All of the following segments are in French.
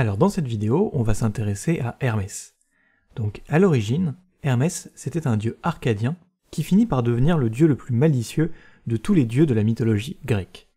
Alors dans cette vidéo, on va s'intéresser à Hermès. Donc à l'origine, Hermès, c'était un dieu arcadien qui finit par devenir le dieu le plus malicieux de tous les dieux de la mythologie grecque.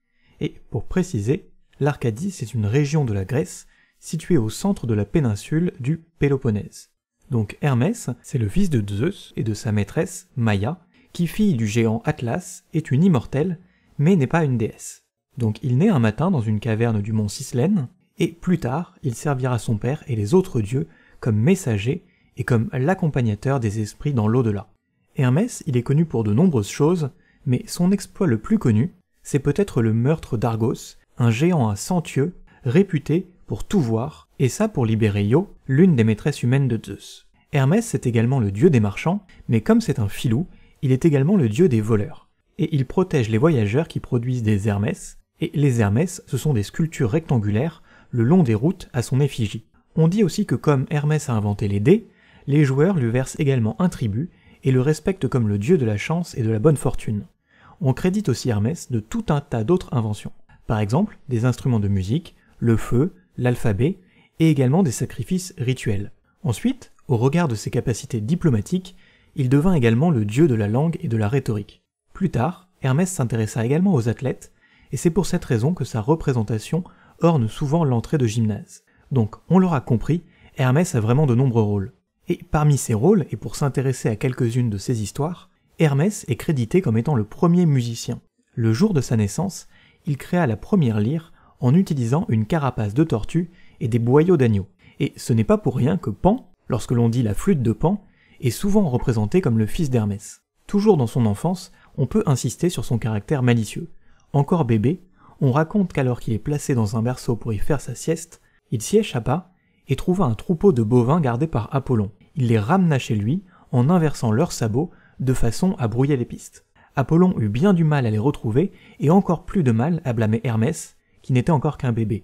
Et pour préciser, l'Arcadie, c'est une région de la Grèce située au centre de la péninsule du Péloponnèse. Donc Hermès, c'est le fils de Zeus et de sa maîtresse, Maya qui, fille du géant Atlas, est une immortelle, mais n'est pas une déesse. Donc il naît un matin dans une caverne du mont Cislène, et plus tard il servira son Père et les autres dieux comme messager et comme l'accompagnateur des esprits dans l'au-delà. Hermès, il est connu pour de nombreuses choses, mais son exploit le plus connu, c'est peut-être le meurtre d'Argos, un géant à cent yeux, réputé pour tout voir, et ça pour libérer Io, l'une des maîtresses humaines de Zeus. Hermès est également le dieu des marchands, mais comme c'est un filou, il est également le dieu des voleurs. Et il protège les voyageurs qui produisent des Hermès, et les Hermès, ce sont des sculptures rectangulaires le long des routes à son effigie. On dit aussi que comme Hermès a inventé les dés, les joueurs lui versent également un tribut et le respectent comme le dieu de la chance et de la bonne fortune. On crédite aussi Hermès de tout un tas d'autres inventions. Par exemple, des instruments de musique, le feu, l'alphabet, et également des sacrifices rituels. Ensuite, au regard de ses capacités diplomatiques, il devint également le dieu de la langue et de la rhétorique. Plus tard, Hermès s'intéressa également aux athlètes, et c'est pour cette raison que sa représentation orne souvent l'entrée de gymnase. Donc, on l'aura compris, Hermès a vraiment de nombreux rôles. Et parmi ces rôles, et pour s'intéresser à quelques-unes de ses histoires, Hermès est crédité comme étant le premier musicien. Le jour de sa naissance, il créa la première lyre en utilisant une carapace de tortue et des boyaux d'agneau. Et ce n'est pas pour rien que Pan, lorsque l'on dit la flûte de Pan, est souvent représenté comme le fils d'Hermès. Toujours dans son enfance, on peut insister sur son caractère malicieux. Encore bébé, on raconte qu'alors qu'il est placé dans un berceau pour y faire sa sieste, il s'y échappa et trouva un troupeau de bovins gardés par Apollon. Il les ramena chez lui en inversant leurs sabots de façon à brouiller les pistes. Apollon eut bien du mal à les retrouver et encore plus de mal à blâmer Hermès, qui n'était encore qu'un bébé.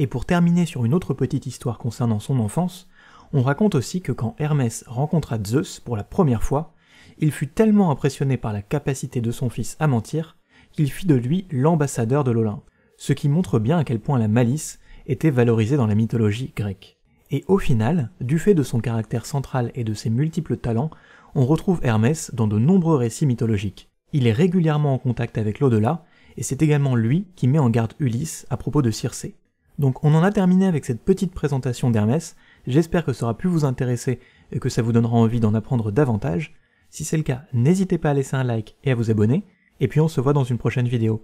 Et pour terminer sur une autre petite histoire concernant son enfance, on raconte aussi que quand Hermès rencontra Zeus pour la première fois, il fut tellement impressionné par la capacité de son fils à mentir fit de lui l'ambassadeur de l'Olympe, ce qui montre bien à quel point la malice était valorisée dans la mythologie grecque. Et au final, du fait de son caractère central et de ses multiples talents, on retrouve Hermès dans de nombreux récits mythologiques. Il est régulièrement en contact avec l'au-delà, et c'est également lui qui met en garde Ulysse à propos de Circé. Donc on en a terminé avec cette petite présentation d'Hermès, j'espère que ça aura pu vous intéresser et que ça vous donnera envie d'en apprendre davantage. Si c'est le cas, n'hésitez pas à laisser un like et à vous abonner, et puis on se voit dans une prochaine vidéo.